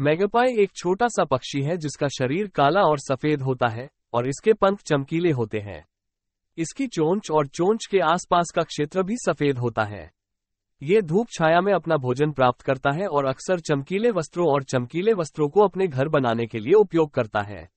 magpie एक छोटा सा पक्षी है जिसका शरीर काला और सफेद होता है और इसके पंख चमकीले होते हैं इसकी चोंच और चोंच के आसपास का क्षेत्र भी सफेद होता है ये धूप छाया में अपना भोजन प्राप्त करता है और अक्सर चमकीले वस्त्रों और चमकीले वस्त्रों को अपने घर बनाने के लिए उपयोग करता है